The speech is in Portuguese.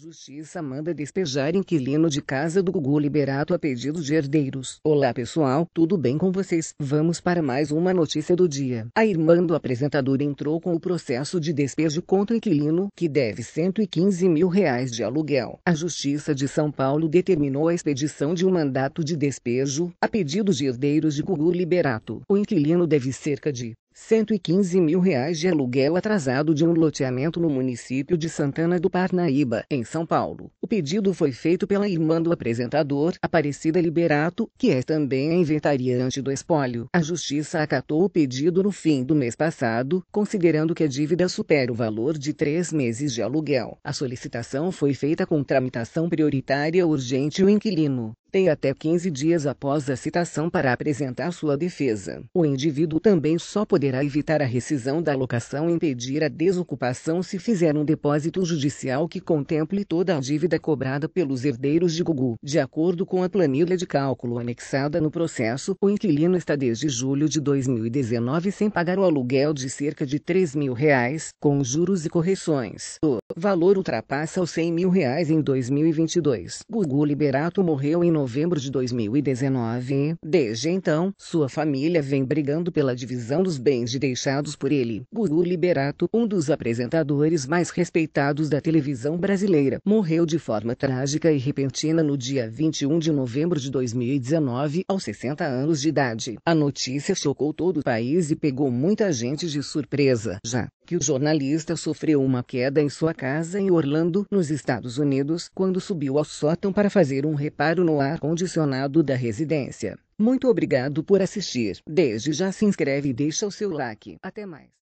Justiça manda despejar inquilino de casa do Gugu Liberato a pedido de herdeiros. Olá pessoal, tudo bem com vocês? Vamos para mais uma notícia do dia. A irmã do apresentador entrou com o processo de despejo contra inquilino que deve 115 mil reais de aluguel. A Justiça de São Paulo determinou a expedição de um mandato de despejo a pedido de herdeiros de Gugu Liberato. O inquilino deve cerca de 115 mil reais de aluguel atrasado de um loteamento no município de Santana do Parnaíba, em São Paulo. O pedido foi feito pela irmã do apresentador, Aparecida Liberato, que é também a inventariante do espólio. A justiça acatou o pedido no fim do mês passado, considerando que a dívida supera o valor de três meses de aluguel. A solicitação foi feita com tramitação prioritária urgente o inquilino tem até 15 dias após a citação para apresentar sua defesa. O indivíduo também só poderá evitar a rescisão da locação e impedir a desocupação se fizer um depósito judicial que contemple toda a dívida cobrada pelos herdeiros de Gugu. De acordo com a planilha de cálculo anexada no processo, o inquilino está desde julho de 2019 sem pagar o aluguel de cerca de 3 mil reais, com juros e correções. O valor ultrapassa os 100 mil reais em 2022. Gugu Liberato morreu em novembro de 2019. Desde então, sua família vem brigando pela divisão dos bens deixados por ele. Guru Liberato, um dos apresentadores mais respeitados da televisão brasileira, morreu de forma trágica e repentina no dia 21 de novembro de 2019, aos 60 anos de idade. A notícia chocou todo o país e pegou muita gente de surpresa. Já que o jornalista sofreu uma queda em sua casa em Orlando, nos Estados Unidos, quando subiu ao sótão para fazer um reparo no ar-condicionado da residência. Muito obrigado por assistir. Desde já se inscreve e deixa o seu like. Até mais.